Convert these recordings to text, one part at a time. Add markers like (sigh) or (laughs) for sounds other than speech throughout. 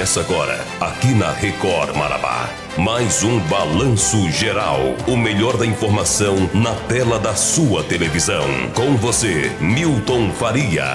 Começa agora, aqui na Record Marabá, mais um Balanço Geral. O melhor da informação na tela da sua televisão. Com você, Milton Faria.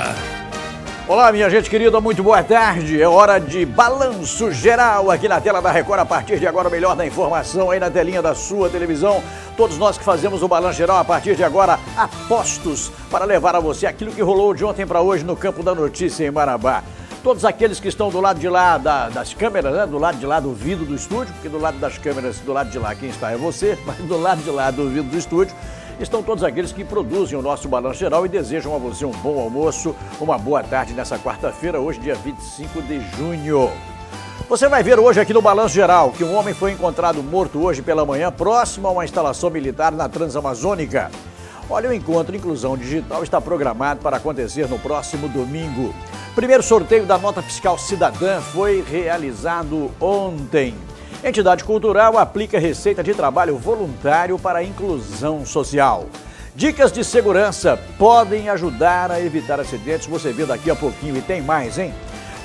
Olá, minha gente querida, muito boa tarde. É hora de Balanço Geral aqui na tela da Record. A partir de agora, o melhor da informação aí na telinha da sua televisão. Todos nós que fazemos o Balanço Geral, a partir de agora, apostos para levar a você aquilo que rolou de ontem para hoje no campo da notícia em Marabá todos aqueles que estão do lado de lá da, das câmeras, né? do lado de lá do vidro do estúdio, porque do lado das câmeras, do lado de lá quem está é você, (laughs) mas do lado de lá do vidro do estúdio estão todos aqueles que produzem o nosso balanço geral e desejam a você um bom almoço, uma boa tarde nessa quarta-feira, hoje dia 25 de junho. Você vai ver hoje aqui no Balanço Geral que um homem foi encontrado morto hoje pela manhã próximo a uma instalação militar na Transamazônica. Olha, o encontro Inclusão Digital está programado para acontecer no próximo domingo. Primeiro sorteio da nota fiscal cidadã foi realizado ontem. Entidade cultural aplica receita de trabalho voluntário para a inclusão social. Dicas de segurança podem ajudar a evitar acidentes. Você vê daqui a pouquinho e tem mais, hein?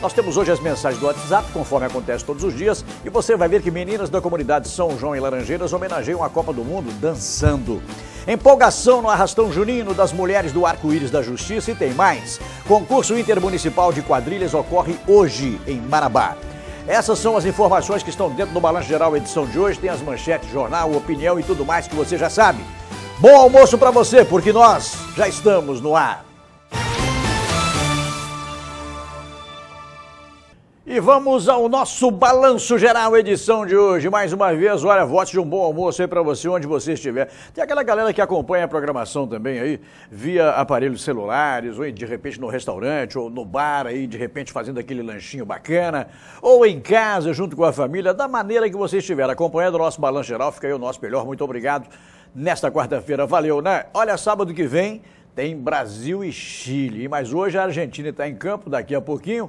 Nós temos hoje as mensagens do WhatsApp, conforme acontece todos os dias, e você vai ver que meninas da comunidade São João e Laranjeiras homenageiam a Copa do Mundo dançando. Empolgação no Arrastão Junino das Mulheres do Arco-Íris da Justiça e tem mais. Concurso Intermunicipal de Quadrilhas ocorre hoje em Marabá. Essas são as informações que estão dentro do Balanço Geral edição de hoje. Tem as manchetes, jornal, opinião e tudo mais que você já sabe. Bom almoço para você, porque nós já estamos no ar. E vamos ao nosso balanço geral, edição de hoje. Mais uma vez, olha, votos de um bom almoço aí para você, onde você estiver. Tem aquela galera que acompanha a programação também aí, via aparelhos celulares, ou de repente no restaurante, ou no bar aí, de repente fazendo aquele lanchinho bacana, ou em casa, junto com a família, da maneira que você estiver acompanhando o nosso balanço geral. Fica aí o nosso melhor, muito obrigado nesta quarta-feira. Valeu, né? Olha, sábado que vem tem Brasil e Chile, mas hoje a Argentina está em campo, daqui a pouquinho.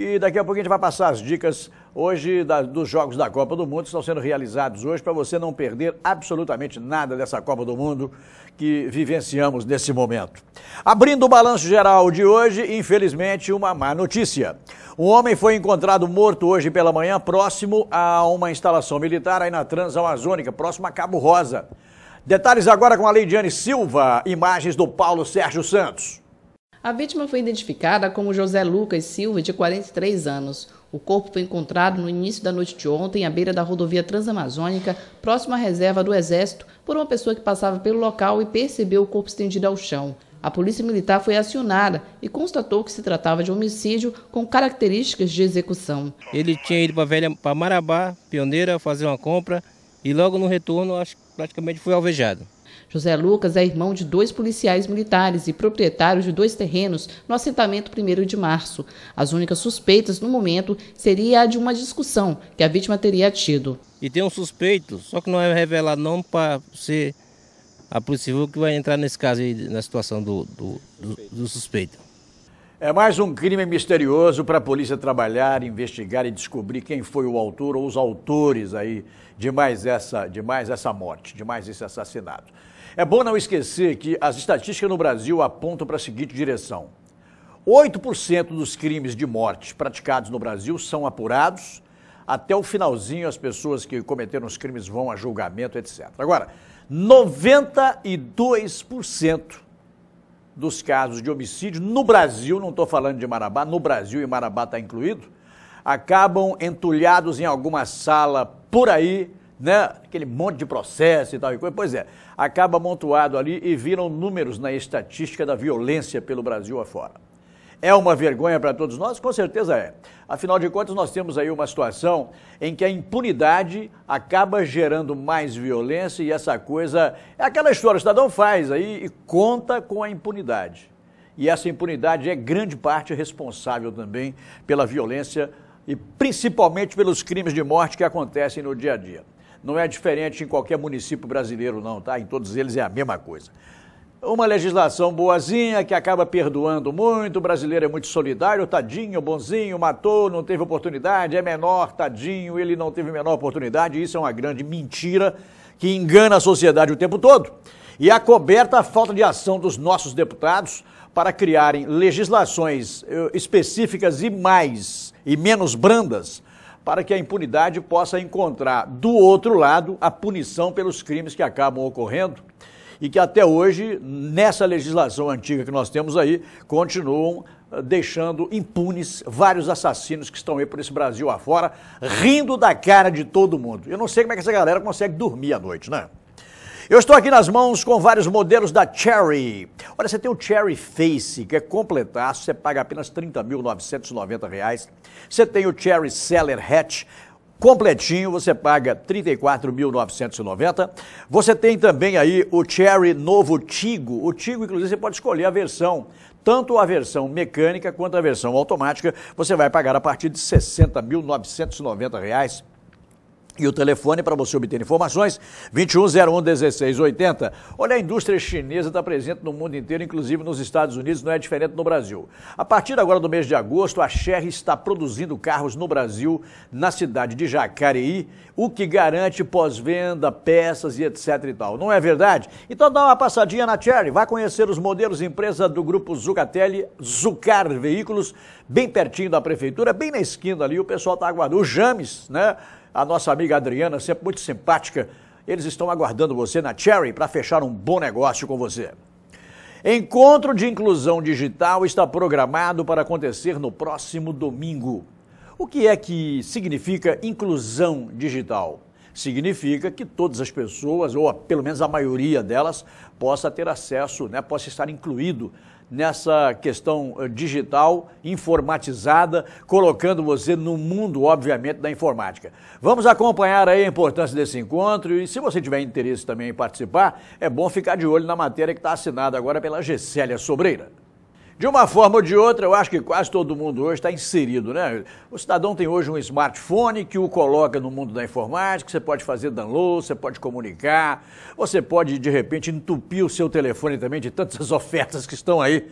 E daqui a pouco a gente vai passar as dicas hoje da, dos Jogos da Copa do Mundo, que estão sendo realizados hoje, para você não perder absolutamente nada dessa Copa do Mundo que vivenciamos nesse momento. Abrindo o balanço geral de hoje, infelizmente, uma má notícia. Um homem foi encontrado morto hoje pela manhã, próximo a uma instalação militar aí na Transamazônica, próximo a Cabo Rosa. Detalhes agora com a Leidiane Silva, imagens do Paulo Sérgio Santos. A vítima foi identificada como José Lucas Silva, de 43 anos. O corpo foi encontrado no início da noite de ontem, à beira da rodovia Transamazônica, próximo à reserva do Exército, por uma pessoa que passava pelo local e percebeu o corpo estendido ao chão. A polícia militar foi acionada e constatou que se tratava de homicídio com características de execução. Ele tinha ido para velha para Marabá, pioneira, fazer uma compra e logo no retorno, acho, praticamente foi alvejado. José Lucas é irmão de dois policiais militares e proprietário de dois terrenos no assentamento 1 de março. As únicas suspeitas no momento seria a de uma discussão que a vítima teria tido. E tem um suspeito, só que não é revelado não para ser a possível que vai entrar nesse caso aí, na situação do, do, do, do suspeito. É mais um crime misterioso para a polícia trabalhar, investigar e descobrir quem foi o autor ou os autores aí de mais essa, de mais essa morte, de mais esse assassinato. É bom não esquecer que as estatísticas no Brasil apontam para a seguinte direção: 8% dos crimes de morte praticados no Brasil são apurados. Até o finalzinho, as pessoas que cometeram os crimes vão a julgamento, etc. Agora, 92% dos casos de homicídio no Brasil, não estou falando de Marabá, no Brasil e Marabá está incluído, acabam entulhados em alguma sala por aí, né? Aquele monte de processo e tal e coisa. Pois é, acaba amontoado ali e viram números na estatística da violência pelo Brasil afora. É uma vergonha para todos nós? Com certeza é. Afinal de contas, nós temos aí uma situação em que a impunidade acaba gerando mais violência e essa coisa. É aquela história, o cidadão faz aí e conta com a impunidade. E essa impunidade é grande parte responsável também pela violência e principalmente pelos crimes de morte que acontecem no dia a dia não é diferente em qualquer município brasileiro, não, tá? Em todos eles é a mesma coisa. Uma legislação boazinha que acaba perdoando muito, o brasileiro é muito solidário, tadinho, bonzinho, matou, não teve oportunidade, é menor, tadinho, ele não teve menor oportunidade, isso é uma grande mentira que engana a sociedade o tempo todo. E acoberta a falta de ação dos nossos deputados para criarem legislações eh, específicas e mais e menos brandas para que a impunidade possa encontrar do outro lado a punição pelos crimes que acabam ocorrendo e que até hoje, nessa legislação antiga que nós temos aí, continuam eh, deixando impunes vários assassinos que estão aí por esse Brasil afora, rindo da cara de todo mundo. Eu não sei como é que essa galera consegue dormir à noite, né? Eu estou aqui nas mãos com vários modelos da Cherry. Olha, você tem o Cherry Face, que é completaço, você paga apenas R$ 30.990. Você tem o Cherry Seller Hatch, completinho, você paga R$ 34.990. Você tem também aí o Cherry novo Tigo. O Tigo, inclusive, você pode escolher a versão, tanto a versão mecânica quanto a versão automática. Você vai pagar a partir de R$ 60.990. E o telefone para você obter informações, 2101 1680. Olha, a indústria chinesa está presente no mundo inteiro, inclusive nos Estados Unidos, não é diferente no Brasil. A partir agora do mês de agosto, a Sherry está produzindo carros no Brasil, na cidade de Jacareí, o que garante pós-venda, peças e etc e tal. Não é verdade? Então dá uma passadinha na Sherry, vai conhecer os modelos empresa do grupo Zucatelli, Zucar Veículos, bem pertinho da prefeitura, bem na esquina ali, o pessoal está aguardando. O James, né? a nossa amiga Adriana, sempre muito simpática. Eles estão aguardando você na Cherry para fechar um bom negócio com você. Encontro de inclusão digital está programado para acontecer no próximo domingo. O que é que significa inclusão digital? Significa que todas as pessoas, ou pelo menos a maioria delas, possa ter acesso, né, possa estar incluído nessa questão eh, digital, informatizada, colocando você no mundo, obviamente, da informática. Vamos acompanhar aí a importância desse encontro e se você tiver interesse também em participar, é bom ficar de olho na matéria que está assinada agora pela Gessélia Sobreira. De uma forma ou de outra, eu acho que quase todo mundo hoje está inserido, né? O cidadão tem hoje um smartphone que o coloca no mundo da informática, você pode fazer download, você pode comunicar, você pode, de repente, entupir o seu telefone também de tantas (laughs) ofertas que estão aí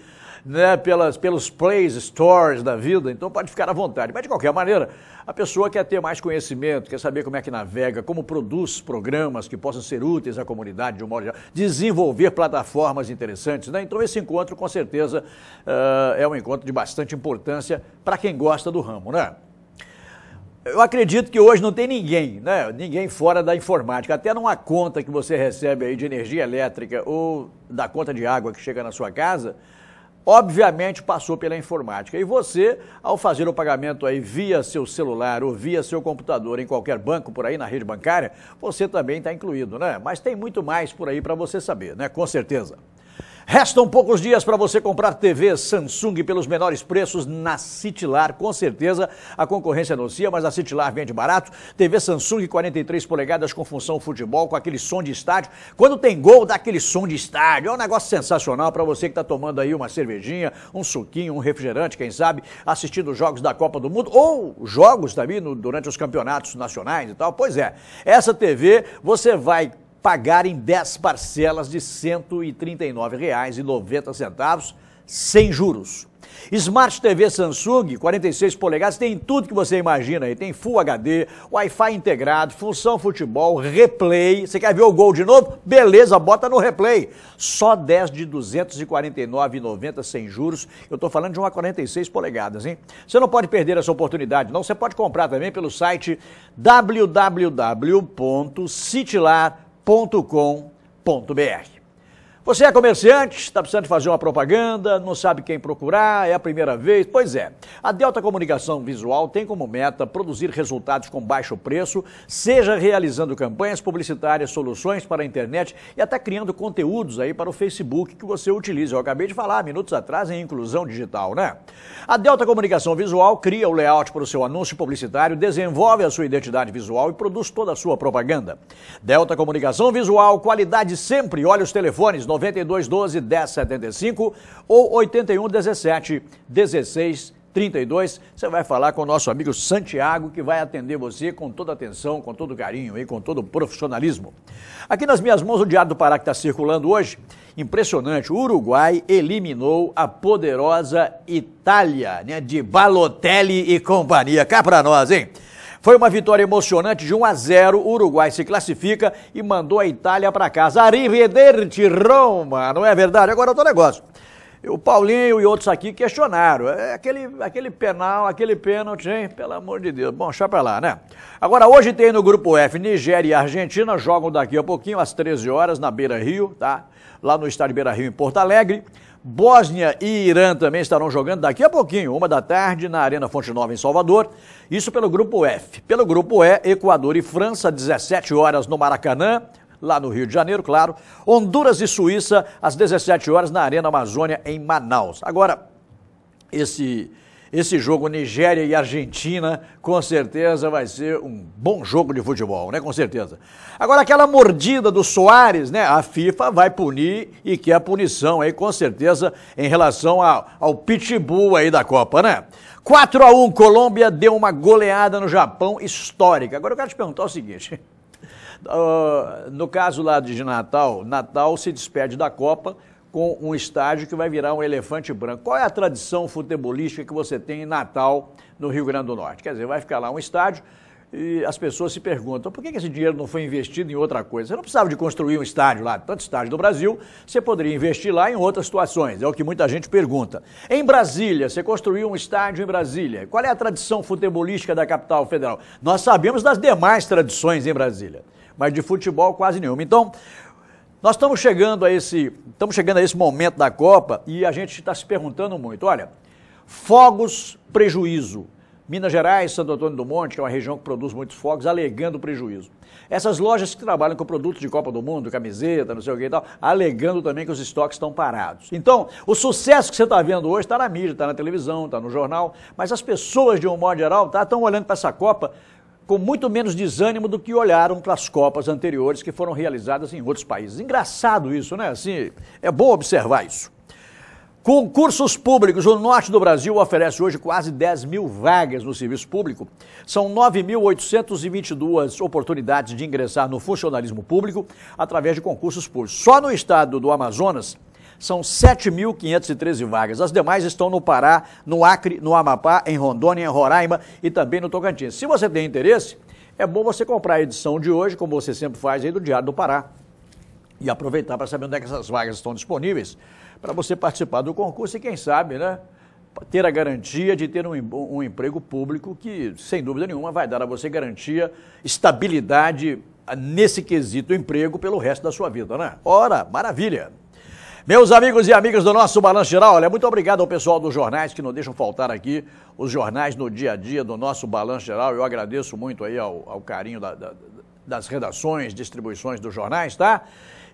né, pelas, pelos play stores da vida, então pode ficar à vontade. Mas, de qualquer maneira, a pessoa quer ter mais conhecimento, quer saber como é que navega, como produz programas que possam ser úteis à comunidade de um modo geral, desenvolver plataformas interessantes. Né? Então, esse encontro, com certeza, uh, é um encontro de bastante importância para quem gosta do ramo, né? Eu acredito que hoje não tem ninguém, né? Ninguém fora da informática. Até numa conta que você recebe aí de energia elétrica ou da conta de água que chega na sua casa, obviamente passou pela informática. E você, ao fazer o pagamento aí via seu celular ou via seu computador em qualquer banco por aí na rede bancária, você também está incluído, né? Mas tem muito mais por aí para você saber, né? Com certeza. Restam poucos dias para você comprar TV Samsung pelos menores preços na Citilar. Com certeza a concorrência anuncia, mas a Citilar vende barato. TV Samsung 43 polegadas com função futebol, com aquele som de estádio. Quando tem gol, dá aquele som de estádio. É um negócio sensacional para você que está tomando aí uma cervejinha, um suquinho, um refrigerante, quem sabe, assistindo jogos da Copa do Mundo ou jogos também no, durante os campeonatos nacionais e tal. Pois é, essa TV você vai pagar em 10 parcelas de R$ 139,90, sem juros. Smart TV Samsung, 46 polegadas, tem tudo que você imagina aí. Tem Full HD, Wi-Fi integrado, função futebol, replay. Você quer ver o gol de novo? Beleza, bota no replay. Só 10 de 249,90 sem juros. Eu estou falando de uma 46 polegadas, hein? Você não pode perder essa oportunidade, não. Você pode comprar também pelo site www.citilar.com www.cafeinacultura.com.br. Você é comerciante, está precisando fazer uma propaganda, não sabe quem procurar, é a primeira vez? Pois é. A Delta Comunicação Visual tem como meta produzir resultados com baixo preço, seja realizando campanhas publicitárias, soluções para a internet e até criando conteúdos aí para o Facebook que você utiliza. Eu acabei de falar minutos atrás em inclusão digital, né? A Delta Comunicação Visual cria o layout para o seu anúncio publicitário, desenvolve a sua identidade visual e produz toda a sua propaganda. Delta Comunicação Visual, qualidade sempre. Olha os telefones 9212 1075 ou 81 17 16 32. Você vai falar com o nosso amigo Santiago, que vai atender você com toda atenção, com todo carinho e com todo profissionalismo. Aqui nas minhas mãos, o Diário do Pará que está circulando hoje. Impressionante, o Uruguai eliminou a poderosa Itália, né, de Balotelli e companhia. Cá para nós, hein? Foi uma vitória emocionante de 1 a 0. O Uruguai se classifica e mandou a Itália para casa. Arrivederci, Roma! Não é verdade? Agora outro negócio. O Paulinho e outros aqui questionaram. É aquele, aquele penal, aquele pênalti, hein? Pelo amor de Deus. Bom, chá pra lá, né? Agora, hoje tem no Grupo F, Nigéria e Argentina jogam daqui a pouquinho, às 13 horas, na Beira Rio, tá? Lá no estádio Beira Rio, em Porto Alegre. Bósnia e Irã também estarão jogando daqui a pouquinho, uma da tarde, na Arena Fonte Nova, em Salvador. Isso pelo grupo F. Pelo grupo E, Equador e França, 17 horas no Maracanã, lá no Rio de Janeiro, claro. Honduras e Suíça, às 17 horas, na Arena Amazônia, em Manaus. Agora, esse esse jogo Nigéria e Argentina, com certeza vai ser um bom jogo de futebol, né? Com certeza. Agora aquela mordida do Soares, né? A FIFA vai punir e quer a punição aí, com certeza, em relação ao pitbull aí da Copa, né? 4 a 1 Colômbia deu uma goleada no Japão histórica. Agora eu quero te perguntar o seguinte. Uh, (laughs) no caso lá de Natal, Natal se despede da Copa com um estádio que vai virar um elefante branco. Qual é a tradição futebolística que você tem em Natal, no Rio Grande do Norte? Quer dizer, vai ficar lá um estádio e as pessoas se perguntam por que esse dinheiro não foi investido em outra coisa? Você não precisava de construir um estádio lá, tanto estádio do Brasil, você poderia investir lá em outras situações, é o que muita gente pergunta. Em Brasília, você construiu um estádio em Brasília. Qual é a tradição futebolística da capital federal? Nós sabemos das demais tradições em Brasília, mas de futebol quase nenhuma. Então, nós estamos chegando a esse, estamos chegando a esse momento da Copa e a gente está se perguntando muito. Olha, fogos prejuízo. Minas Gerais, Santo Antônio do Monte, que é uma região que produz muitos fogos, alegando prejuízo. Essas lojas que trabalham com produtos de Copa do Mundo, camiseta, não sei o que e tal, alegando também que os estoques estão parados. Então, o sucesso que você está vendo hoje está na mídia, está na televisão, está no jornal, mas as pessoas, de um modo geral, estão tá, olhando para essa Copa com muito menos desânimo do que olharam para as Copas anteriores que foram realizadas em outros países. Engraçado isso, né? Assim, é bom observar isso. Concursos públicos. O norte do Brasil oferece hoje quase 10 mil vagas no serviço público. São 9.822 oportunidades de ingressar no funcionalismo público através de concursos públicos. Só no estado do Amazonas, são 7.513 vagas. As demais estão no Pará, no Acre, no Amapá, em Rondônia, em Roraima e também no Tocantins. Se você tem interesse, é bom você comprar a edição de hoje, como você sempre faz aí do Diário do Pará, e aproveitar para saber onde é que essas vagas estão disponíveis, para você participar do concurso e quem sabe, né? Ter a garantia de ter um, um emprego público que, sem dúvida nenhuma, vai dar a você garantia, estabilidade ah, nesse quesito emprego pelo resto da sua vida, né? Ora, maravilha! Meus amigos e amigas do nosso Balanço Geral, olha, muito obrigado ao pessoal dos jornais que não deixam faltar aqui os jornais no dia a dia do nosso Balanço Geral. Eu agradeço muito aí ao, ao carinho da, da, das redações, distribuições dos jornais, tá?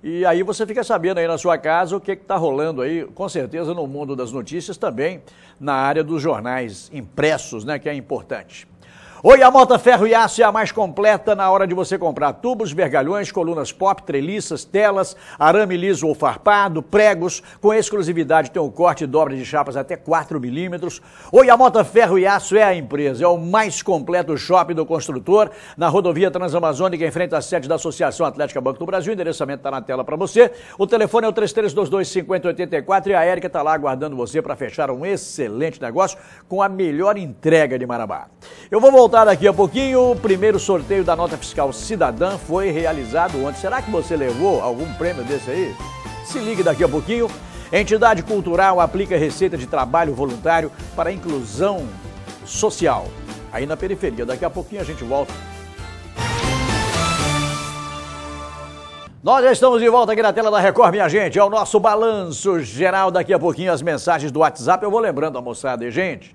E aí você fica sabendo aí na sua casa o que está rolando aí, com certeza no mundo das notícias também, na área dos jornais impressos, né, que é importante. Oi, a Mota Ferro e Aço é a mais completa na hora de você comprar tubos, vergalhões, colunas pop, treliças, telas, arame liso ou farpado, pregos, com exclusividade tem um corte e dobra de chapas até 4 milímetros. Oi, a Mota Ferro e Aço é a empresa, é o mais completo shopping do construtor na rodovia Transamazônica, em frente à sede da Associação Atlética Banco do Brasil. O endereçamento está na tela para você. O telefone é o 3322-5084 e a Érica está lá aguardando você para fechar um excelente negócio com a melhor entrega de Marabá. Eu vou voltar daqui a pouquinho. O primeiro sorteio da nota fiscal cidadã foi realizado ontem. Será que você levou algum prêmio desse aí? Se ligue daqui a pouquinho. Entidade cultural aplica receita de trabalho voluntário para inclusão social. Aí na periferia. Daqui a pouquinho a gente volta. Nós já estamos de volta aqui na tela da Record, minha gente. É o nosso balanço geral. Daqui a pouquinho as mensagens do WhatsApp. Eu vou lembrando a moçada gente.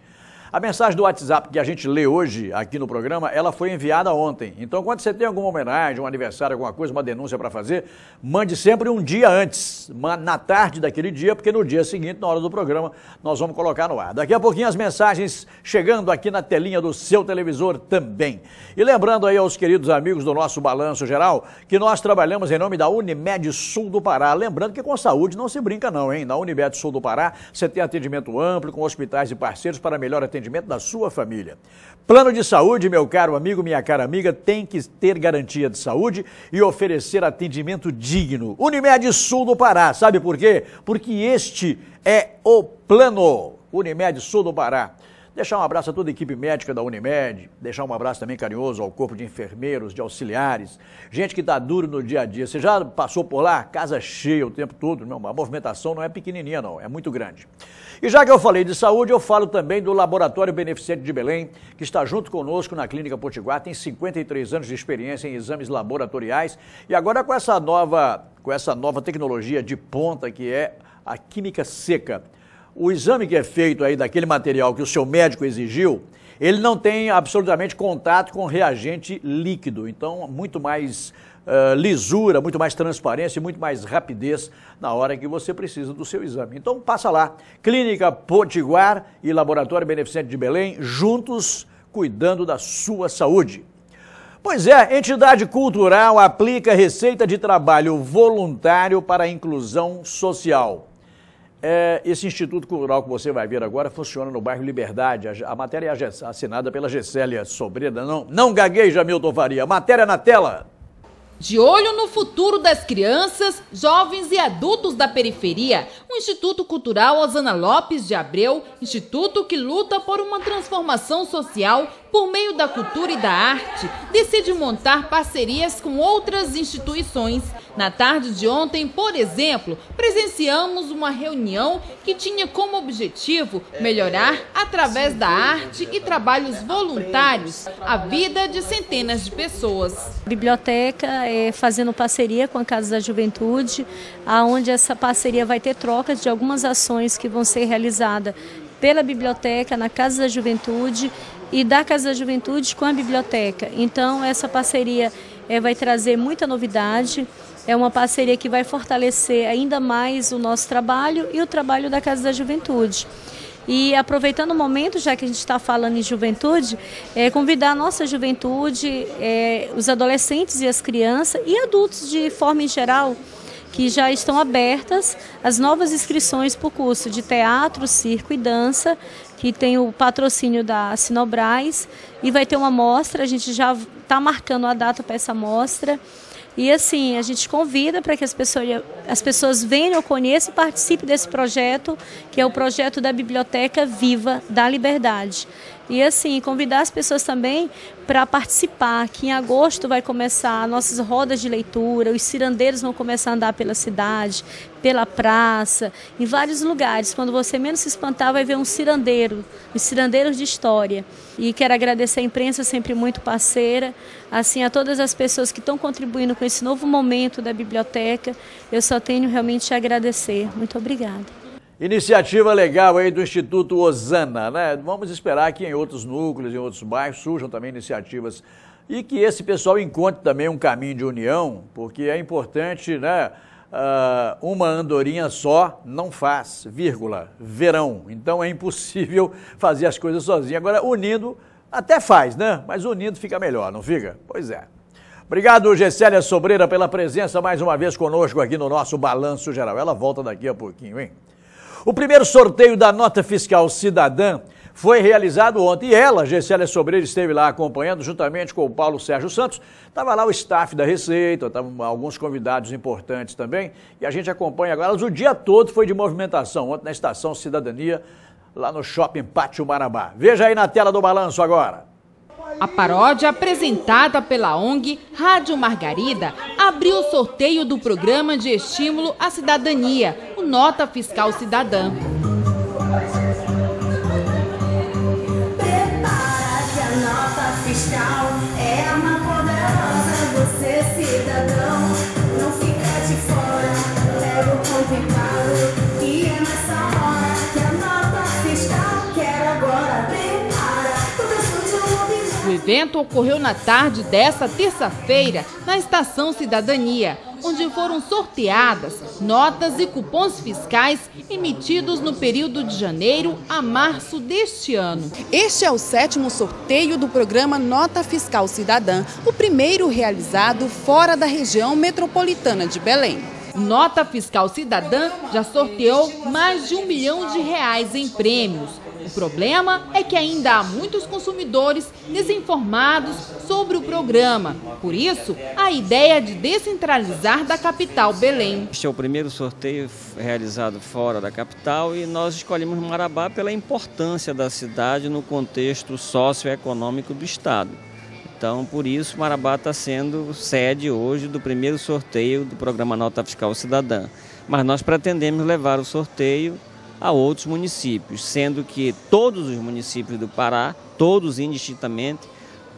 A mensagem do WhatsApp que a gente lê hoje aqui no programa, ela foi enviada ontem. Então, quando você tem alguma homenagem, um aniversário, alguma coisa, uma denúncia para fazer, mande sempre um dia antes, na tarde daquele dia, porque no dia seguinte, na hora do programa, nós vamos colocar no ar. Daqui a pouquinho as mensagens chegando aqui na telinha do seu televisor também. E lembrando aí aos queridos amigos do nosso Balanço Geral, que nós trabalhamos em nome da Unimed Sul do Pará. Lembrando que com saúde não se brinca não, hein? Na Unimed Sul do Pará, você tem atendimento amplo com hospitais e parceiros para melhor atendimento atendimento da sua família. Plano de saúde, meu caro amigo, minha cara amiga, tem que ter garantia de saúde e oferecer atendimento digno. Unimed Sul do Pará, sabe por quê? Porque este é o plano Unimed Sul do Pará. Deixar um abraço a toda a equipe médica da Unimed, deixar um abraço também carinhoso ao corpo de enfermeiros, de auxiliares, gente que está duro no dia a dia. Você já passou por lá? Casa cheia o tempo todo. Não, a movimentação não é pequenininha, não, é muito grande. E já que eu falei de saúde, eu falo também do Laboratório Beneficente de Belém, que está junto conosco na Clínica Potiguar, tem 53 anos de experiência em exames laboratoriais e agora com essa nova, com essa nova tecnologia de ponta que é a química seca o exame que é feito aí daquele material que o seu médico exigiu, ele não tem absolutamente contato com reagente líquido. Então, muito mais uh, lisura, muito mais transparência, muito mais rapidez na hora que você precisa do seu exame. Então, passa lá. Clínica Potiguar e Laboratório Beneficente de Belém, juntos cuidando da sua saúde. Pois é, entidade cultural aplica receita de trabalho voluntário para a inclusão social. É, esse Instituto Cultural que você vai ver agora funciona no bairro Liberdade. A, a matéria é assinada pela Gessélia Sobreda. Não, não gagueja, Milton Faria. Matéria na tela. De olho no futuro das crianças, jovens e adultos da periferia, o Instituto Cultural Osana Lopes de Abreu, instituto que luta por uma transformação social por meio da cultura e da arte, decide montar parcerias com outras instituições. Na tarde de ontem, por exemplo, presenciamos uma reunião que tinha como objetivo melhorar, através da arte e trabalhos voluntários, a vida de centenas de pessoas. A biblioteca é fazendo parceria com a Casa da Juventude, aonde essa parceria vai ter trocas de algumas ações que vão ser realizadas pela biblioteca, na Casa da Juventude e da Casa da Juventude com a biblioteca. Então, essa parceria é, vai trazer muita novidade, é uma parceria que vai fortalecer ainda mais o nosso trabalho e o trabalho da Casa da Juventude. E aproveitando o momento, já que a gente está falando em juventude, é, convidar a nossa juventude, é, os adolescentes e as crianças e adultos de forma em geral, que já estão abertas as novas inscrições para o curso de teatro, circo e dança, que tem o patrocínio da Sinobras e vai ter uma mostra a gente já está marcando a data para essa mostra E assim, a gente convida para que as pessoas, as pessoas venham, conheçam e participem desse projeto, que é o projeto da Biblioteca Viva da Liberdade. E assim, convidar as pessoas também para participar, que em agosto vai começar nossas rodas de leitura, os cirandeiros vão começar a andar pela cidade, pela praça, em vários lugares. Quando você menos se espantar, vai ver um cirandeiro, os cirandeiros de história. E quero agradecer a imprensa, sempre muito parceira, assim a todas as pessoas que estão contribuindo com esse novo momento da biblioteca. Eu só tenho realmente a agradecer. Muito obrigada. Iniciativa legal aí do Instituto Osana, né? Vamos esperar que em outros núcleos, em outros bairros, surjam também iniciativas e que esse pessoal encontre também um caminho de união, porque é importante, né? Uh, uma andorinha só não faz, vírgula, verão. Então é impossível (laughs) fazer as coisas sozinho. Agora, unindo até faz, né? Mas unindo fica melhor, não fica? Pois é. Obrigado, Gessélia Sobreira, pela presença mais uma vez conosco aqui no nosso Balanço Geral. Ela volta daqui a pouquinho, hein? O primeiro sorteio da nota fiscal cidadã foi realizado ontem e ela, Gessélia Sobreira, esteve lá acompanhando juntamente com o Paulo Sérgio Santos. Estava lá o staff da Receita, estavam alguns convidados importantes também e a gente acompanha agora. O dia todo foi de movimentação, ontem na Estação Cidadania, lá no Shopping Pátio Marabá. Veja aí na tela do balanço agora. A paródia apresentada pela ONG Rádio Margarida abriu o sorteio do programa de estímulo à cidadania, o Nota Fiscal Cidadã. evento ocorreu na tarde desta terça-feira na Estação Cidadania, onde foram sorteadas notas e cupons fiscais emitidos no período de janeiro a março deste ano. Este é o sétimo sorteio do programa Nota Fiscal Cidadã, o primeiro realizado fora da região metropolitana de Belém. Nota Fiscal Cidadã já sorteou mais de um milhão de reais em prêmios. O problema é que ainda há muitos consumidores desinformados sobre o programa. Por isso, a ideia de descentralizar da capital Belém. Este é o primeiro sorteio realizado fora da capital e nós escolhemos Marabá pela importância da cidade no contexto socioeconômico do estado. Então, por isso, Marabá está sendo sede hoje do primeiro sorteio do programa Nota Fiscal Cidadã. Mas nós pretendemos levar o sorteio a outros municípios, sendo que todos os municípios do Pará, todos indistintamente,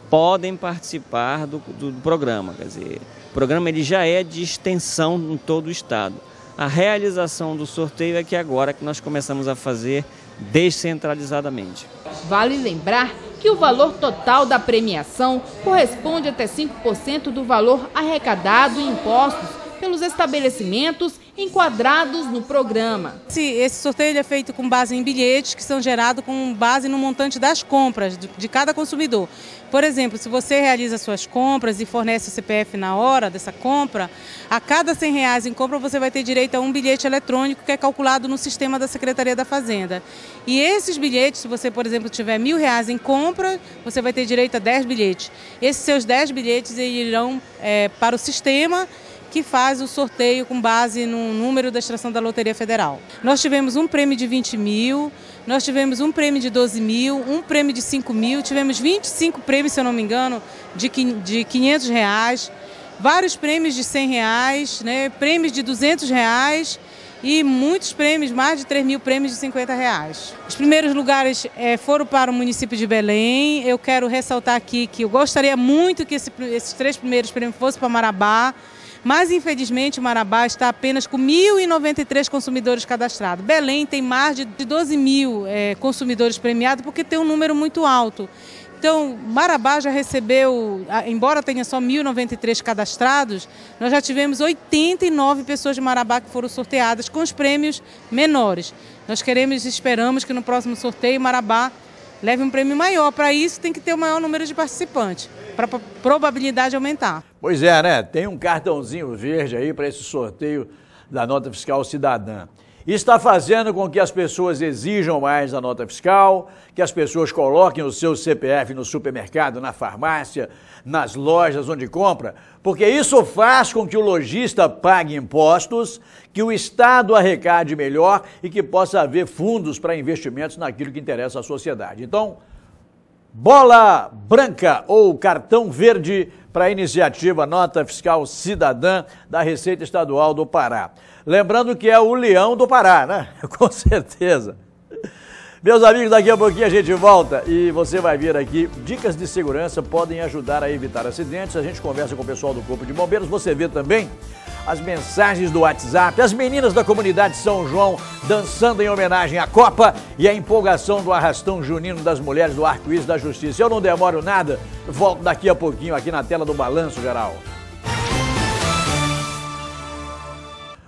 podem participar do, do, do programa. Quer dizer, o programa ele já é de extensão em todo o estado. A realização do sorteio é que agora que nós começamos a fazer descentralizadamente. Vale lembrar que o valor total da premiação corresponde até 5% do valor arrecadado em impostos pelos estabelecimentos enquadrados no programa. Esse, esse sorteio é feito com base em bilhetes que são gerados com base no montante das compras de, de cada consumidor. Por exemplo, se você realiza suas compras e fornece o CPF na hora dessa compra, a cada 100 reais em compra você vai ter direito a um bilhete eletrônico que é calculado no sistema da Secretaria da Fazenda. E esses bilhetes, se você, por exemplo, tiver mil reais em compra, você vai ter direito a 10 bilhetes. Esses seus 10 bilhetes irão é, para o sistema que faz o sorteio com base no número da extração da Loteria Federal. Nós tivemos um prêmio de 20 mil, nós tivemos um prêmio de 12 mil, um prêmio de 5 mil, tivemos 25 prêmios, se eu não me engano, de, 500 reais, vários prêmios de 100 reais, né, prêmios de 200 reais e muitos prêmios, mais de 3 mil prêmios de 50 reais. Os primeiros lugares é, foram para o município de Belém. Eu quero ressaltar aqui que eu gostaria muito que esse, esses três primeiros prêmios fossem para Marabá, mas infelizmente o Marabá está apenas com 1.093 consumidores cadastrados. Belém tem mais de 12 mil é, consumidores premiados, porque tem um número muito alto. Então, Marabá já recebeu, embora tenha só 1.093 cadastrados, nós já tivemos 89 pessoas de Marabá que foram sorteadas com os prêmios menores. Nós queremos e esperamos que no próximo sorteio Marabá leve um prêmio maior. Para isso, tem que ter o maior número de participantes para a probabilidade aumentar. Pois é, né? Tem um cartãozinho verde aí para esse sorteio da nota fiscal cidadã. Está fazendo com que as pessoas exijam mais a nota fiscal, que as pessoas coloquem o seu CPF no supermercado, na farmácia, nas lojas onde compra, porque isso faz com que o lojista pague impostos, que o Estado arrecade melhor e que possa haver fundos para investimentos naquilo que interessa à sociedade. Então, Bola branca ou cartão verde para a iniciativa Nota Fiscal Cidadã da Receita Estadual do Pará. Lembrando que é o leão do Pará, né? (laughs) Com certeza. Meus amigos, daqui a pouquinho a gente volta e você vai ver aqui dicas de segurança podem ajudar a evitar acidentes. A gente conversa com o pessoal do Corpo de Bombeiros. Você vê também as mensagens do WhatsApp, as meninas da comunidade São João dançando em homenagem à Copa e a empolgação do arrastão junino das mulheres do arco-íris da justiça. Eu não demoro nada, volto daqui a pouquinho aqui na tela do Balanço Geral.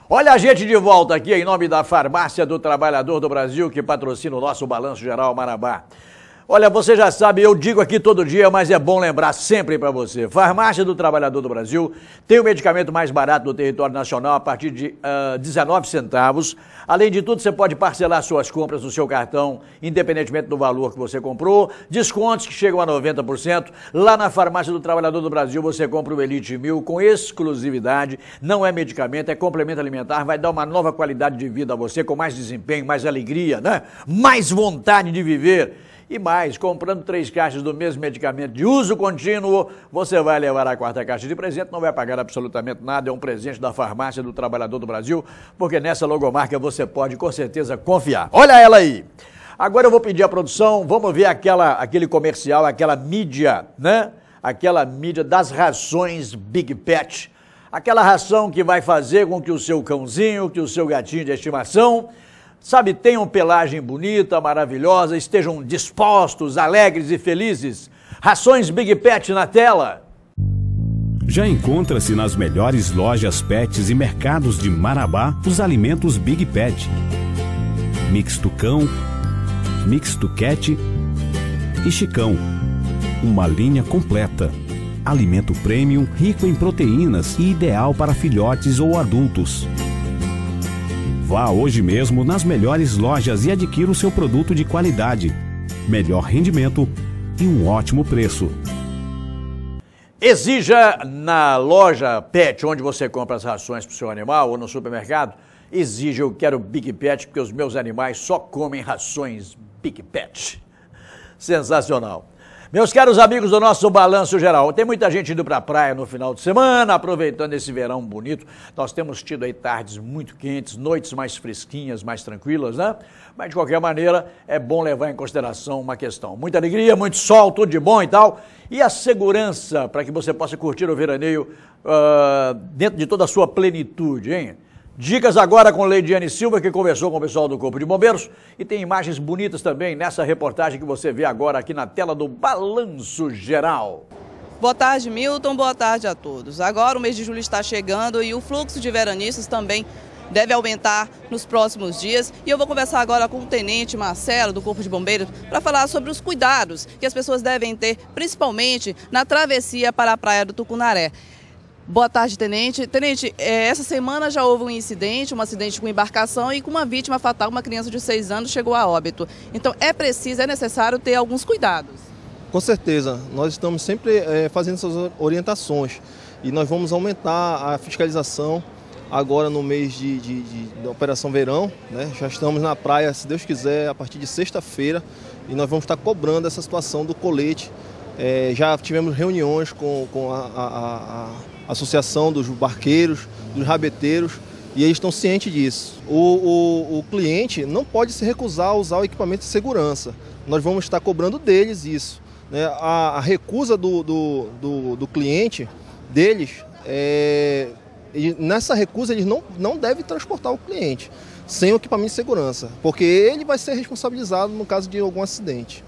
Olha a gente de volta aqui em nome da Farmácia do Trabalhador do Brasil, que patrocina o nosso Balanço Geral Marabá. Olha, você já sabe, eu digo aqui todo dia, mas é bom lembrar sempre para você. Farmácia do Trabalhador do Brasil tem o medicamento mais barato do território nacional a partir de uh, ah, 19 centavos. Além de tudo, você pode parcelar suas compras no seu cartão, independentemente do valor que você comprou. Descontos que chegam a 90%. Lá na Farmácia do Trabalhador do Brasil você compra o Elite Mil com exclusividade. Não é medicamento, é complemento alimentar. Vai dar uma nova qualidade de vida a você, com mais desempenho, mais alegria, né? Mais vontade de viver. E mais, comprando três caixas do mesmo medicamento de uso contínuo, você vai levar a quarta caixa de presente, não vai pagar absolutamente nada, é um presente da farmácia do trabalhador do Brasil, porque nessa logomarca você pode com certeza confiar. Olha ela aí! Agora eu vou pedir à produção, vamos ver aquela, aquele comercial, aquela mídia, né? Aquela mídia das rações Big Pet. Aquela ração que vai fazer com que o seu cãozinho, que o seu gatinho de estimação Sabe, tenham pelagem bonita, maravilhosa, estejam dispostos, alegres e felizes. Rações Big Pet na tela. Já encontra-se nas melhores lojas pets e mercados de Marabá os alimentos Big Pet. Mix Tucão, Mix Tuquete e Chicão. Uma linha completa. Alimento premium rico em proteínas e ideal para filhotes ou adultos. Vá hoje mesmo nas melhores lojas e adquira o seu produto de qualidade, melhor rendimento e um ótimo preço. Exija na loja Pet, onde você compra as rações para o seu animal ou no supermercado, exija eu quero Big Pet, porque os meus animais só comem rações Big Pet. Sensacional. Meus caros amigos do nosso Balanço Geral, tem muita gente indo para a praia no final de semana, aproveitando esse verão bonito. Nós temos tido aí tardes muito quentes, noites mais fresquinhas, mais tranquilas, né? Mas de qualquer maneira, é bom levar em consideração uma questão. Muita alegria, muito sol, tudo de bom e tal. E a segurança para que você possa curtir o veraneio uh, dentro de toda a sua plenitude, hein? Dicas agora com Leidiane Silva, que conversou com o pessoal do Corpo de Bombeiros. E tem imagens bonitas também nessa reportagem que você vê agora aqui na tela do Balanço Geral. Boa tarde, Milton. Boa tarde a todos. Agora o mês de julho está chegando e o fluxo de veranistas também deve aumentar nos próximos dias. E eu vou conversar agora com o Tenente Marcelo, do Corpo de Bombeiros, para falar sobre os cuidados que as pessoas devem ter, principalmente na travessia para a Praia do Tucunaré. Boa tarde, Tenente. Tenente, é, essa semana já houve um incidente, um acidente com embarcação e com uma vítima fatal, uma criança de 6 anos chegou a óbito. Então é preciso, é necessário ter alguns cuidados. Com certeza, nós estamos sempre é, fazendo essas orientações e nós vamos aumentar a fiscalização agora no mês de, de, de, de Operação Verão. Né? Já estamos na praia, se Deus quiser, a partir de sexta-feira e nós vamos estar cobrando essa situação do colete. É, já tivemos reuniões com, com a, a, a associação dos barqueiros, dos rabeteiros, e eles estão cientes disso. O, o, o cliente não pode se recusar a usar o equipamento de segurança. Nós vamos estar cobrando deles isso. Né? A, a recusa do, do, do, do cliente deles é, nessa recusa eles não, não devem transportar o cliente sem o equipamento de segurança, porque ele vai ser responsabilizado no caso de algum acidente.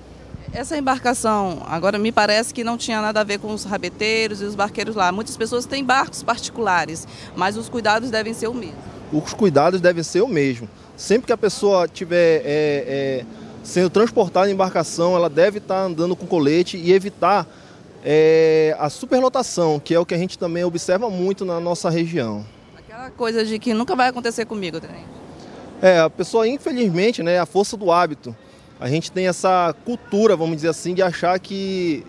Essa embarcação, agora me parece que não tinha nada a ver com os rabeteiros e os barqueiros lá. Muitas pessoas têm barcos particulares, mas os cuidados devem ser o mesmo. Os cuidados devem ser o mesmo. Sempre que a pessoa tiver é, é, sendo transportada em embarcação, ela deve estar andando com colete e evitar é, a superlotação, que é o que a gente também observa muito na nossa região. Aquela coisa de que nunca vai acontecer comigo, Tenente. É, a pessoa, infelizmente, né, a força do hábito a gente tem essa cultura, vamos dizer assim, de achar que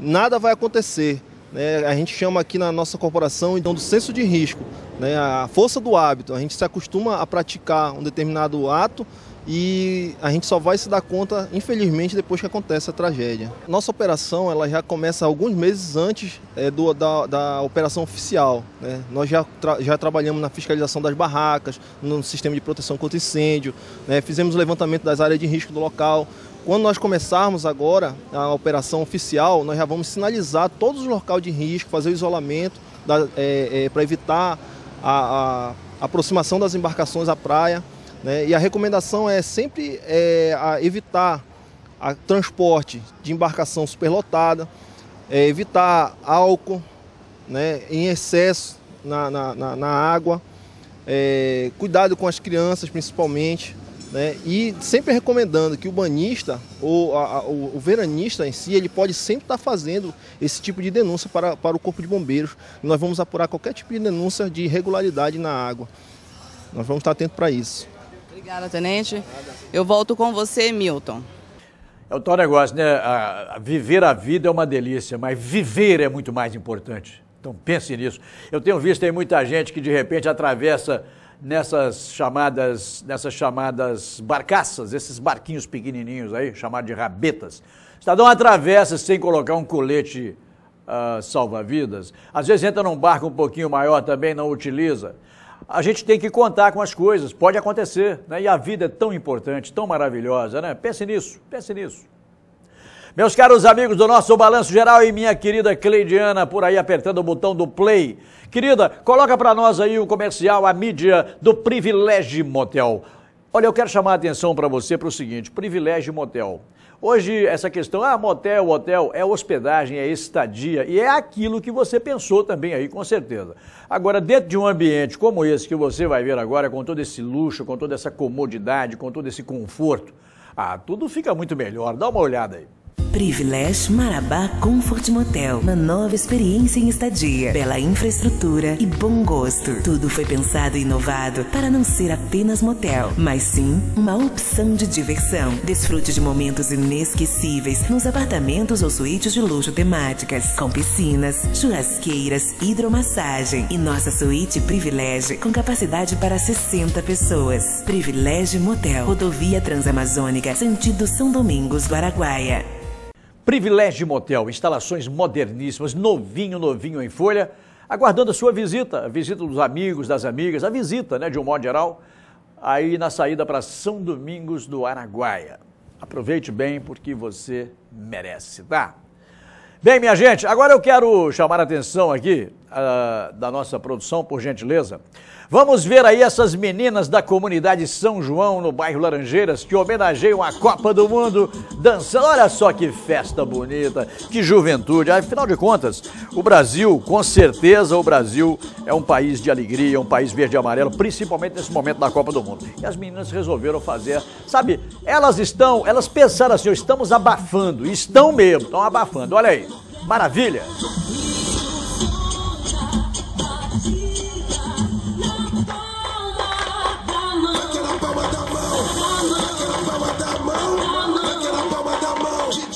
nada vai acontecer. Né? A gente chama aqui na nossa corporação então do senso de risco, né? a força do hábito. A gente se acostuma a praticar um determinado ato e a gente só vai se dar conta, infelizmente, depois que acontece a tragédia. Nossa operação ela já começa alguns meses antes é, do, da, da, operação oficial. Né? Nós já, tra já trabalhamos na fiscalização das barracas, no sistema de proteção contra incêndio, né? fizemos o levantamento das áreas de risco do local. Quando nós começarmos agora a operação oficial, nós já vamos sinalizar todos os locais de risco, fazer o isolamento é, é, para evitar a, a aproximação das embarcações à praia. Né? E a recomendação é sempre é, a evitar a transporte de embarcação superlotada, é, evitar álcool né, em excesso na, na, na, na água, é, cuidado com as crianças principalmente. Né? E sempre recomendando que o banista ou a, a, o veranista em si, ele pode sempre estar tá fazendo esse tipo de denúncia para, para o Corpo de Bombeiros. Nós vamos apurar qualquer tipo de denúncia de irregularidade na água. Nós vamos estar atentos para isso. Obrigada, Tenente. Eu volto com você, Milton. É o tal negócio, né? A, a viver a vida é uma delícia, mas viver é muito mais importante. Então pense nisso. Eu tenho visto aí muita gente que de repente atravessa nessas chamadas, nessas chamadas barcaças, esses barquinhos pequenininhos aí, chamados de rabetas. Estadão atravessa sem colocar um colete uh, salva-vidas. Às vezes entra num barco um pouquinho maior também, não utiliza a gente tem que contar com as coisas, pode acontecer, né? E a vida é tão importante, tão maravilhosa, né? Pense nisso, pense nisso. Meus caros amigos do nosso Balanço Geral e minha querida Cleidiana por aí apertando o botão do play. Querida, coloca para nós aí o comercial, a mídia do Privilégio Motel. Olha, eu quero chamar a atenção para você para o seguinte, Privilégio Motel. Hoje, essa questão, ah, motel, hotel, é hospedagem, é estadia e é aquilo que você pensou também aí, com certeza. Agora, dentro de um ambiente como esse que você vai ver agora, com todo esse luxo, com toda essa comodidade, com todo esse conforto, ah, tudo fica muito melhor. Dá uma olhada aí. Privilege Marabá Comfort Motel. Uma nova experiência em estadia, bela infraestrutura e bom gosto. Tudo foi pensado e inovado para não ser apenas motel, mas sim uma opção de diversão. Desfrute de momentos inesquecíveis nos apartamentos ou suítes de luxo temáticas, com piscinas, churrasqueiras, hidromassagem e nossa suíte Privilege com capacidade para 60 pessoas. Privilege Motel, rodovia Transamazônica, sentido São Domingos, Guaraguaia. Privilégio Motel, instalações moderníssimas, novinho, novinho em folha, aguardando a sua visita, a visita dos amigos, das amigas, a visita, né, de um modo geral, aí na saída para São Domingos do Araguaia. Aproveite bem porque você merece, tá? Bem, minha gente, agora eu quero chamar a atenção aqui uh, da nossa produção, por gentileza. Vamos ver aí essas meninas da comunidade São João, no bairro Laranjeiras, que homenageiam a Copa do Mundo dançando. Olha só que festa bonita, que juventude. Afinal de contas, o Brasil, com certeza, o Brasil é um país de alegria, um país verde e amarelo, principalmente nesse momento da Copa do Mundo. E as meninas resolveram fazer, sabe, elas estão, elas pensaram assim, estamos abafando, estão mesmo, estão abafando. Olha aí, maravilha.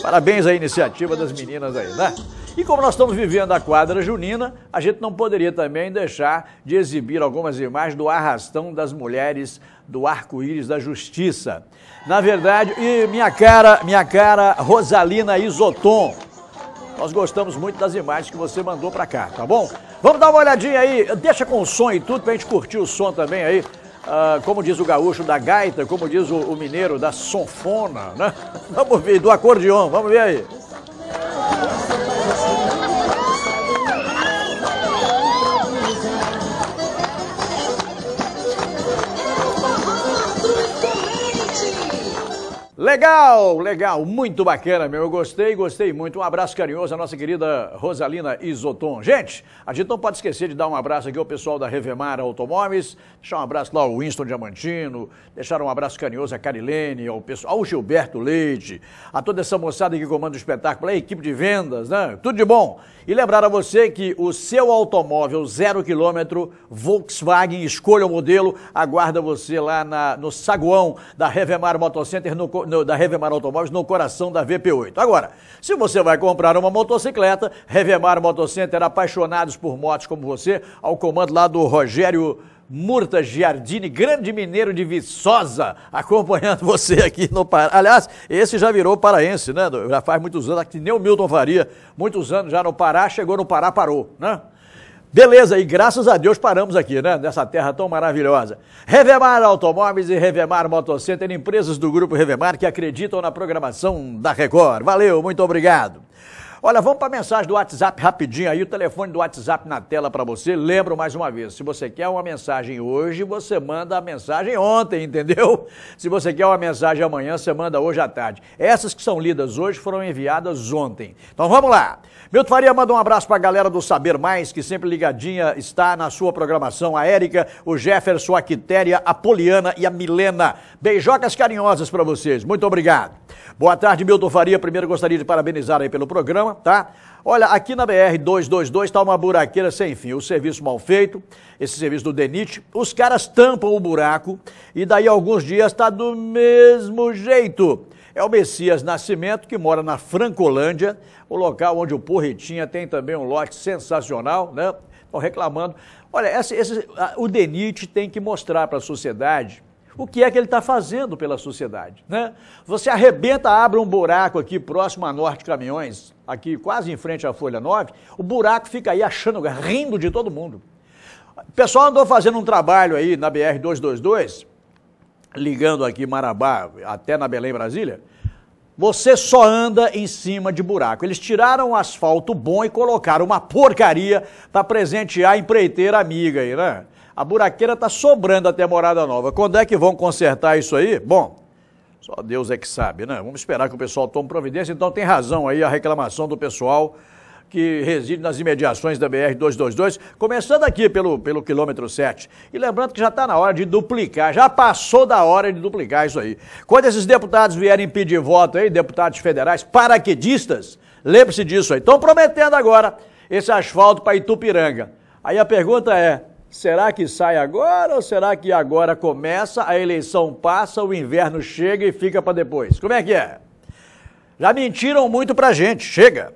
Parabéns à iniciativa das meninas aí, né? E como nós estamos vivendo a quadra junina, a gente não poderia também deixar de exibir algumas imagens do arrastão das mulheres do arco-íris da justiça. Na verdade, e minha cara, minha cara Rosalina Isoton. Nós gostamos muito das imagens que você mandou para cá, tá bom? Vamos dar uma olhadinha aí, deixa com o som e tudo pra gente curtir o som também aí ah, como diz o gaúcho, da gaita, como diz o, o mineiro, da sonfona, né? Vamos ver, do acordeão, vamos ver aí. Legal, legal, muito bacana, meu. Eu gostei, gostei muito. Um abraço carinhoso à nossa querida Rosalina Isoton. Gente, a gente não pode esquecer de dar um abraço aqui ao pessoal da Revemar Automóveis, deixar um abraço lá ao Winston Diamantino, deixar um abraço carinhoso à Carilene, ao pessoal, ao Gilberto Leite, a toda essa moçada que comanda o espetáculo, a equipe de vendas, né? Tudo de bom. E lembrar a você que o seu automóvel zero quilômetro, Volkswagen, escolha o modelo, aguarda você lá na, no saguão da Revemar Motocenter no no, da Revemar Automóveis no coração da VP8. Agora, se você vai comprar uma motocicleta, Revemar Motocenter, apaixonados por motos como você, ao comando lá do Rogério Murta Giardini, grande mineiro de Viçosa, acompanhando (laughs) você aqui no Pará. Aliás, esse já virou paraense, né? Já faz muitos anos, que nem o Milton Faria, muitos anos já no Pará, chegou no Pará, parou, né? Beleza, e graças a Deus paramos aqui, né? Nessa terra tão maravilhosa. Revemar Automóveis e Revemar Motocenter, empresas do Grupo Revemar que acreditam na programação da Record. Valeu, muito obrigado. Olha, vamos para a mensagem do WhatsApp rapidinho aí, o telefone do WhatsApp na tela para você. Lembro mais uma vez, se você quer uma mensagem hoje, você manda a mensagem ontem, entendeu? (laughs) Se você quer uma mensagem amanhã, você manda hoje à tarde. Essas que são lidas hoje foram enviadas ontem. Então vamos lá. Milton Faria manda um abraço para a galera do Saber Mais, que sempre ligadinha está na sua programação. A Érica, o Jefferson, a Quitéria, a Poliana e a Milena. Beijocas carinhosas para vocês. Muito obrigado. Boa tarde, Milton Faria. Primeiro gostaria de parabenizar aí pelo programa, tá? Olha, aqui na BR-222 está uma buraqueira sem fim. O serviço mal feito, esse serviço do DENIT, os caras tampam o buraco e daí alguns dias está do mesmo jeito. É o Messias Nascimento, que mora na Francolândia, o local onde o Porretinha tem também um lote sensacional, né? Estão reclamando. Olha, esse, esse, o DENIT tem que mostrar para a sociedade o que é que ele está fazendo pela sociedade. Né? Você arrebenta, abre um buraco aqui próximo a Norte Caminhões, aqui quase em frente à Folha 9, o buraco fica aí achando, rindo de todo mundo. O pessoal andou fazendo um trabalho aí na BR-222, ligando aqui Marabá até na Belém, Brasília, você só anda em cima de buraco. Eles tiraram um asfalto bom e colocaram uma porcaria para presentear a empreiteira amiga aí, né? A buraqueira está sobrando até a morada nova. Quando é que vão consertar isso aí? Bom, só Deus é que sabe, né? Vamos esperar que o pessoal tome providência. Então tem razão aí a reclamação do pessoal que reside nas imediações da BR-222, começando aqui pelo, pelo quilômetro 7. E lembrando que já está na hora de duplicar, já passou da hora de duplicar isso aí. Quando esses deputados vierem pedir voto aí, deputados federais, paraquedistas, lembre-se disso aí. Estão prometendo agora esse asfalto para Itupiranga. Aí a pergunta é, Será que sai agora ou será que agora começa, a eleição passa, o inverno chega e fica para depois? Como é que é? Já mentiram muito para gente, chega.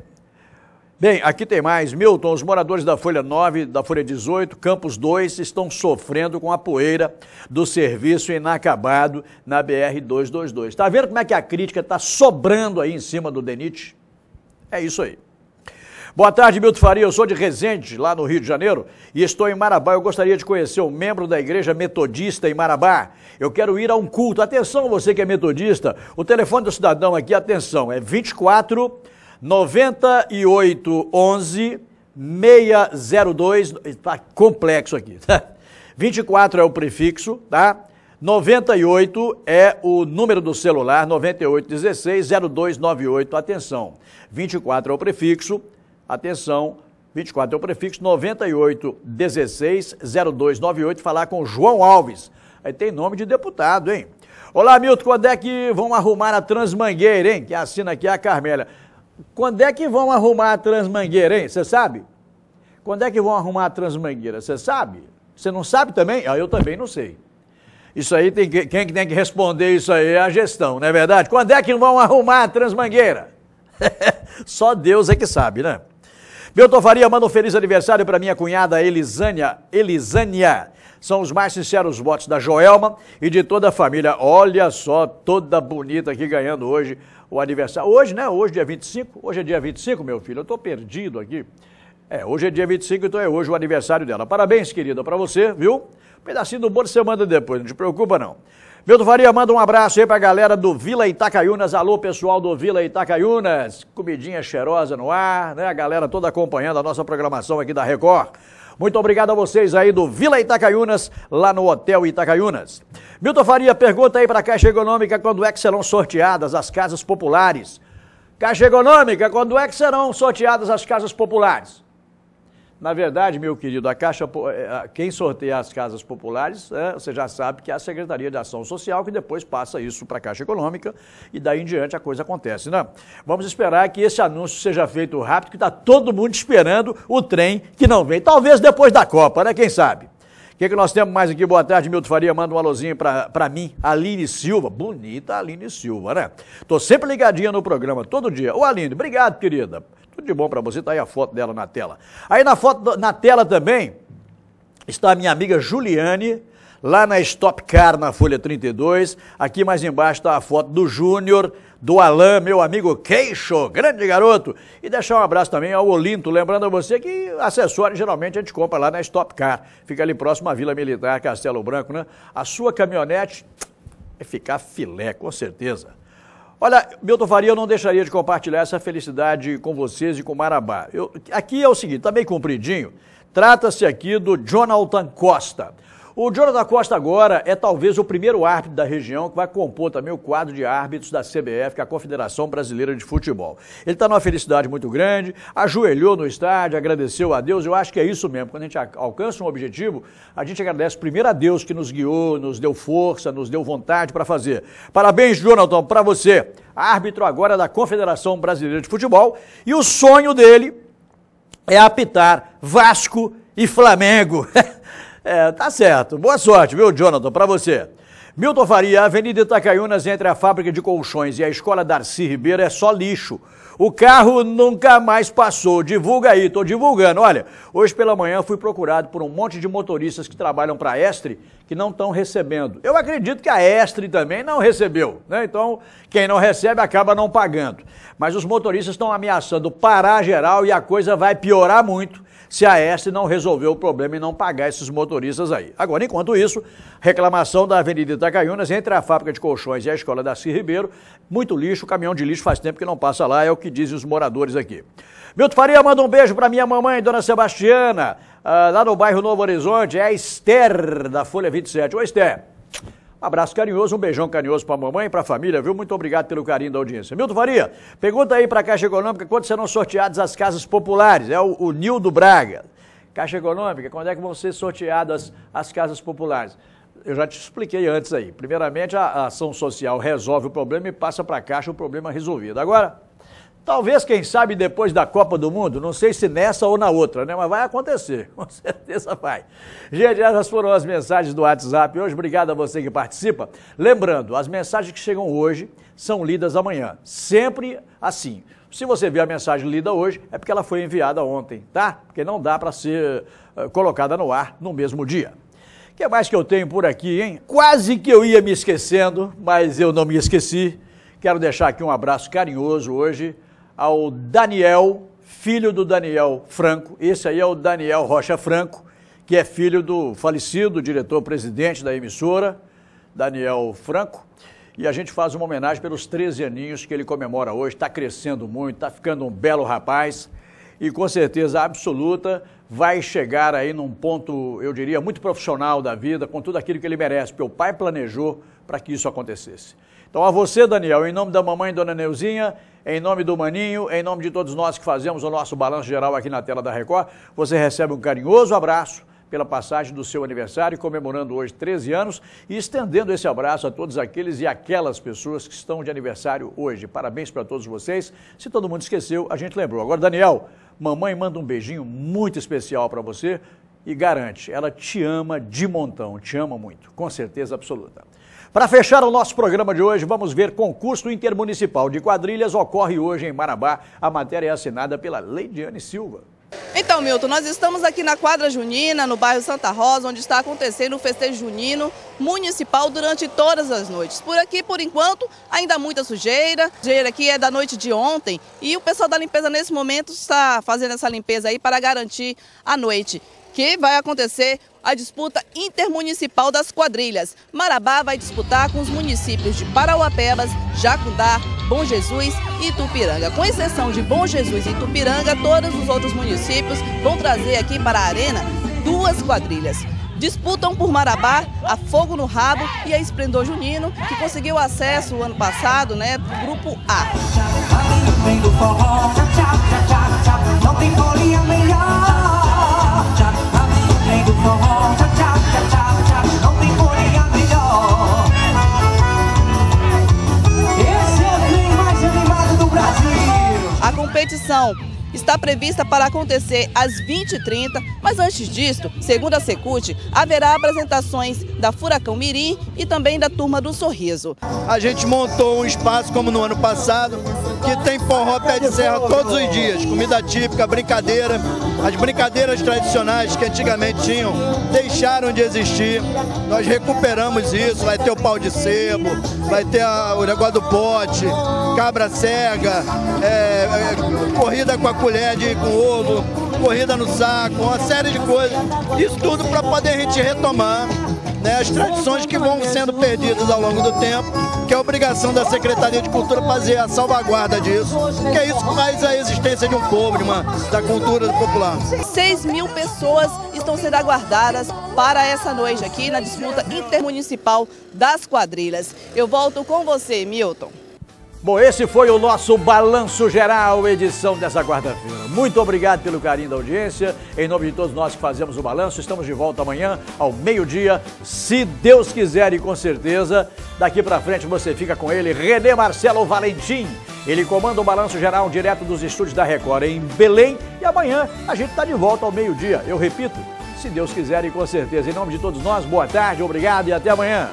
Bem, aqui tem mais. Milton, os moradores da Folha 9, da Folha 18, Campos 2, estão sofrendo com a poeira do serviço inacabado na BR 222. Está vendo como é que a crítica está sobrando aí em cima do DENIT? É isso aí. Boa tarde, Milton Faria. Eu sou de Resende, lá no Rio de Janeiro, e estou em Marabá. Eu gostaria de conhecer um membro da Igreja Metodista em Marabá. Eu quero ir a um culto. Atenção, você que é metodista, o telefone do cidadão aqui, atenção, é 24 98 11 602. Está complexo aqui, 24 (laughs) é o prefixo, tá? 98 é o número do celular, 9816-0298. Atenção, 24 é o prefixo, Atenção, 24 é o prefixo 98160298, falar com João Alves. Aí tem nome de deputado, hein? Olá, Milton, quando é que vão arrumar a Transmangueira, hein? Que assina aqui a Carmélia. Quando é que vão arrumar a Transmangueira, hein? Você sabe? Quando é que vão arrumar a Transmangueira? Você sabe? Você não sabe também? Ah, eu também não sei. Isso aí tem que, quem tem que responder isso aí é a gestão, não é verdade? Quando é que vão arrumar a Transmangueira? (laughs) Só Deus é que sabe, né? Milton Faria manda um feliz aniversário para minha cunhada Elisânia. Elisânia. São os mais sinceros votos da Joelma e de toda a família. Olha só, toda bonita aqui ganhando hoje o aniversário. Hoje, né? Hoje, dia 25. Hoje é dia 25, meu filho. Eu tô perdido aqui. É, hoje é dia 25, então é hoje o aniversário dela. Parabéns, querida, para você, viu? Um pedacinho do bolo você manda depois, não te preocupa não. Milton Faria, manda um abraço aí pra galera do Vila Itacaiunas. Alô, pessoal do Vila Itacaiunas. Comidinha cheirosa no ar, né? A galera toda acompanhando a nossa programação aqui da Record. Muito obrigado a vocês aí do Vila Itacaiunas, lá no Hotel Itacaiunas. Milton Faria pergunta aí para a Caixa Econômica quando é que serão sorteadas as casas populares. Caixa Econômica, quando é que serão sorteadas as casas populares? Na verdade, meu querido, a Caixa, eh, quem sorteia as casas populares, é, você já sabe que é a Secretaria de Ação Social, que depois passa isso para a Caixa Econômica e daí em diante a coisa acontece, né? Vamos esperar que esse anúncio seja feito rápido, que está todo mundo esperando o trem que não vem. Talvez depois da Copa, né? Quem sabe? O que, que nós temos mais aqui? Boa tarde, Milton Faria. Manda um alôzinho para mim, Aline Silva. Bonita Aline Silva, né? Tô sempre ligadinha no programa, todo dia. Ô, Aline, obrigado, querida. Tudo de bom para você, está aí a foto dela na tela. Aí na foto, na tela também, está a minha amiga Juliane, lá na Stop Car, na Folha 32. Aqui mais embaixo está a foto do Júnior, do Alain, meu amigo Queixo, grande garoto. E deixar um abraço também ao Olinto, lembrando a você que acessórios geralmente a gente compra lá na Stop Car. Fica ali próximo à Vila Militar, Castelo Branco, né? A sua caminhonete vai é ficar filé, com certeza. Olha, Milton Faria, eu não deixaria de compartilhar essa felicidade com vocês e com o Marabá. Eu, aqui é o seguinte, está bem compridinho. Trata-se aqui do Jonathan Costa. O Jonathan Costa agora é talvez o primeiro árbitro da região que vai compor também o quadro de árbitros da CBF, que é a Confederação Brasileira de Futebol. Ele está numa felicidade muito grande, ajoelhou no estádio, agradeceu a Deus. Eu acho que é isso mesmo. Quando a gente alcança um objetivo, a gente agradece primeiro a Deus que nos guiou, nos deu força, nos deu vontade para fazer. Parabéns, Jonathan, para você. Árbitro agora da Confederação Brasileira de Futebol. E o sonho dele é apitar Vasco e Flamengo. (laughs) É, tá certo. Boa sorte, viu, Jonathan, para você. Milton Faria, a Avenida Itacaiunas, entre a fábrica de colchões e a escola Darcy Ribeiro, é só lixo. O carro nunca mais passou. Divulga aí, tô divulgando. Olha, hoje pela manhã fui procurado por um monte de motoristas que trabalham para a Estre que não estão recebendo. Eu acredito que a Estre também não recebeu, né? Então, quem não recebe acaba não pagando. Mas os motoristas estão ameaçando parar geral e a coisa vai piorar muito se a S não resolver o problema e não pagar esses motoristas aí. Agora, enquanto isso, reclamação da Avenida Itacaiunas entre a fábrica de colchões e a escola da Cir Ribeiro, muito lixo, caminhão de lixo faz tempo que não passa lá, é o que dizem os moradores aqui. Milton Faria manda um beijo para minha mamãe, dona Sebastiana, ah, lá no bairro Novo Horizonte, é a Esther da Folha 27. Oi, Esther, abraço carinhoso, um beijão carinhoso para a mamãe e a família, viu? Muito obrigado pelo carinho da audiência. Milton Faria, pergunta aí a Caixa Econômica quando serão sorteadas as casas populares. É o, o Nildo Braga. Caixa Econômica, quando é que vão ser sorteadas as casas populares? eu já te expliquei antes aí. Primeiramente, a ação social resolve o problema e passa para a Caixa o problema resolvido. Agora, Talvez, quem sabe, depois da Copa do Mundo, não sei se nessa ou na outra, né? Mas vai acontecer, (laughs) com certeza vai. Gente, essas foram as mensagens do WhatsApp hoje. Obrigado a você que participa. Lembrando, as mensagens que chegam hoje são lidas amanhã. Sempre assim. Se você vê a mensagem lida hoje, é porque ela foi enviada ontem, tá? Porque não dá para ser eh, colocada no ar no mesmo dia. O que mais que eu tenho por aqui, hein? Quase que eu ia me esquecendo, mas eu não me esqueci. Quero deixar aqui um abraço carinhoso hoje ao Daniel, filho do Daniel Franco. Esse aí é o Daniel Rocha Franco, que é filho do falecido diretor-presidente da emissora, Daniel Franco. E a gente faz uma homenagem pelos 13 aninhos que ele comemora hoje. Está crescendo muito, está ficando um belo rapaz. E com certeza absoluta vai chegar aí num ponto, eu diria, muito profissional da vida, com tudo aquilo que ele merece, porque o pai planejou para que isso acontecesse. Então, a você, Daniel, em nome da mamãe, dona Neuzinha, em nome do Maninho, em nome de todos nós que fazemos o nosso balanço geral aqui na tela da Record, você recebe um carinhoso abraço pela passagem do seu aniversário, comemorando hoje 13 anos e estendendo esse abraço a todos aqueles e aquelas pessoas que estão de aniversário hoje. Parabéns para todos vocês. Se todo mundo esqueceu, a gente lembrou. Agora, Daniel, mamãe manda um beijinho muito especial para você e garante, ela te ama de montão, te ama muito, com certeza absoluta. Para fechar o nosso programa de hoje, vamos ver concurso intermunicipal de quadrilhas ocorre hoje em Marabá. A matéria é assinada pela Leidiane Silva. Então, Milton, nós estamos aqui na quadra junina, no bairro Santa Rosa, onde está acontecendo o festejo junino municipal durante todas as noites. Por aqui, por enquanto, ainda muita sujeira. A sujeira aqui é da noite de ontem e o pessoal da limpeza nesse momento está fazendo essa limpeza aí para garantir a noite que vai acontecer a disputa intermunicipal das quadrilhas. Marabá vai disputar com os municípios de Parauapebas, Jacundá, Bom Jesus e Tupiranga. Com exceção de Bom Jesus e Tupiranga, todos os outros municípios vão trazer aqui para a arena duas quadrilhas. Disputam por Marabá a Fogo no Rabo e a Esplendor Junino, que conseguiu acesso o ano passado, né, grupo A. Não tem melhor do forró, tchá, tchá, não tem folha melhor. Esse é o trem mais animado do Brasil. A competição está prevista para acontecer às 20h30, mas antes disto, segundo a Secult, haverá apresentações da Furacão Mirim e também da Turma do Sorriso. A gente montou um espaço como no ano passado, que tem forró pé de serra todos os dias, comida típica, brincadeira. As brincadeiras tradicionais que antigamente tinham deixaram de existir. Nós recuperamos isso, vai ter o pau de sebo, vai ter a, o negócio do pote, cabra cega, é, é, corrida com a colher de com ovo, corrida no saco, uma série de coisas. Isso tudo para poder a gente retomar né, as tradições que vão sendo perdidas ao longo do tempo, que é obrigação da Secretaria de Cultura fazer a salvaguarda disso, que é isso que faz a existência de um povo, de uma, da cultura popular. 6 mil pessoas estão sendo aguardadas para essa noite aqui na disputa intermunicipal das quadrilhas. Eu volto com você, Milton. Bom, esse foi o nosso Balanço Geral, edição dessa quarta-feira. Muito obrigado pelo carinho da audiência. Em nome de todos nós que fazemos o balanço, estamos de volta amanhã, ao meio-dia, se Deus quiser e com certeza. Daqui para frente você fica com ele, René Marcelo Valentim. Ele comanda o Balanço Geral direto dos estúdios da Record em Belém. E amanhã a gente está de volta ao meio-dia. Eu repito, se Deus quiser e com certeza. Em nome de todos nós, boa tarde, obrigado e até amanhã.